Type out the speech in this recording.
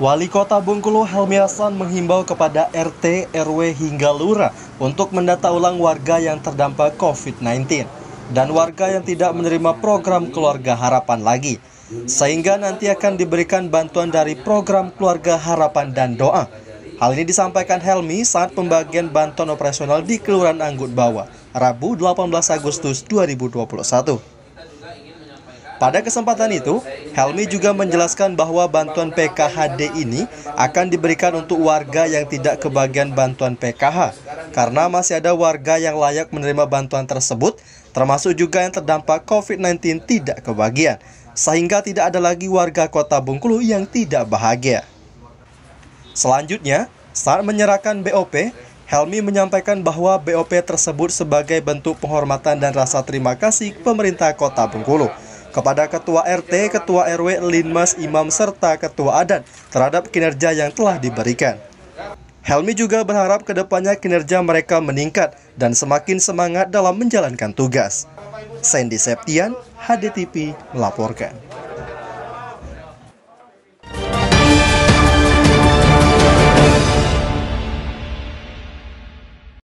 Wali Kota Bungkulu Helmi Hasan menghimbau kepada RT, RW hingga lurah untuk mendata ulang warga yang terdampak COVID-19 dan warga yang tidak menerima program Keluarga Harapan lagi sehingga nanti akan diberikan bantuan dari program Keluarga Harapan dan Doa. Hal ini disampaikan Helmi saat pembagian bantuan operasional di Kelurahan Anggut Bawah, Rabu 18 Agustus 2021. Pada kesempatan itu, Helmi juga menjelaskan bahwa bantuan PKHD ini akan diberikan untuk warga yang tidak kebagian bantuan PKH, karena masih ada warga yang layak menerima bantuan tersebut, termasuk juga yang terdampak COVID-19 tidak kebagian, sehingga tidak ada lagi warga kota Bungkulu yang tidak bahagia. Selanjutnya, saat menyerahkan BOP, Helmi menyampaikan bahwa BOP tersebut sebagai bentuk penghormatan dan rasa terima kasih pemerintah kota Bungkulu kepada Ketua RT, Ketua RW, Linmas, Imam, serta Ketua Adat terhadap kinerja yang telah diberikan. Helmi juga berharap kedepannya kinerja mereka meningkat dan semakin semangat dalam menjalankan tugas. Sandy Septian, HDTV melaporkan.